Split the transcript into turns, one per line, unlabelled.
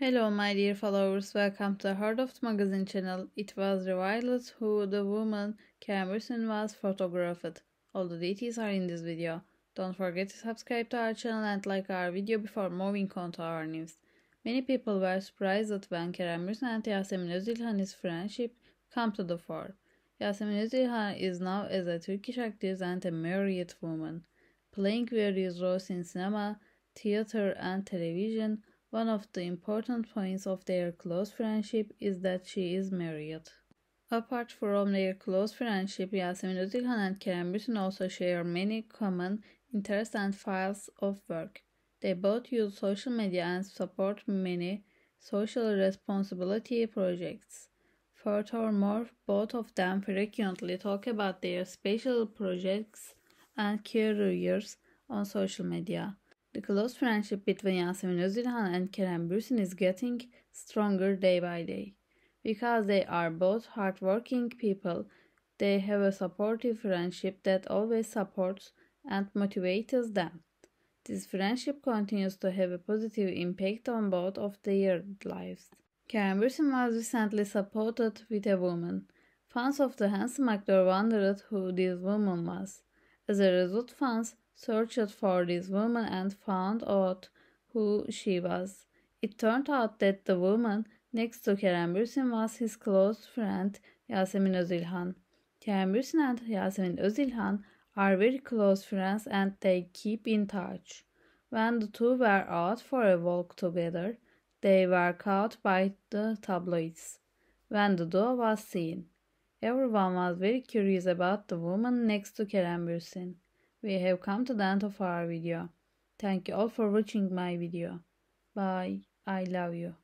Hello my dear followers, welcome to Heart of Magazine channel. It was revealed who the woman Cameron was photographed. All the details are in this video. Don't forget to subscribe to our channel and like our video before moving on to our news. Many people were surprised that when Kerem and Yasemin Özilhan's friendship came to the fore. Yasemin Özilhan is now as a Turkish actress and a married woman, playing various roles in cinema, theater and television, one of the important points of their close friendship is that she is married. Apart from their close friendship, Yasemin Özilhan and Kerem Bütün also share many common interests and files of work. They both use social media and support many social responsibility projects. Furthermore, both of them frequently talk about their special projects and careers on social media. The close friendship between Yasemin Özilhan and Kerem Bürsin is getting stronger day by day. Because they are both hardworking people, they have a supportive friendship that always supports and motivates them. This friendship continues to have a positive impact on both of their lives. Kerem Bürsin was recently supported with a woman. Fans of the handsome actor wondered who this woman was. As a result, fans searched for this woman and found out who she was. It turned out that the woman next to Kerem was his close friend Yasemin Özilhan. Kerem and Yasemin Özilhan are very close friends and they keep in touch. When the two were out for a walk together, they were caught by the tabloids. When the duo was seen, everyone was very curious about the woman next to Kerem we have come to the end of our video. Thank you all for watching my video. Bye. I love you.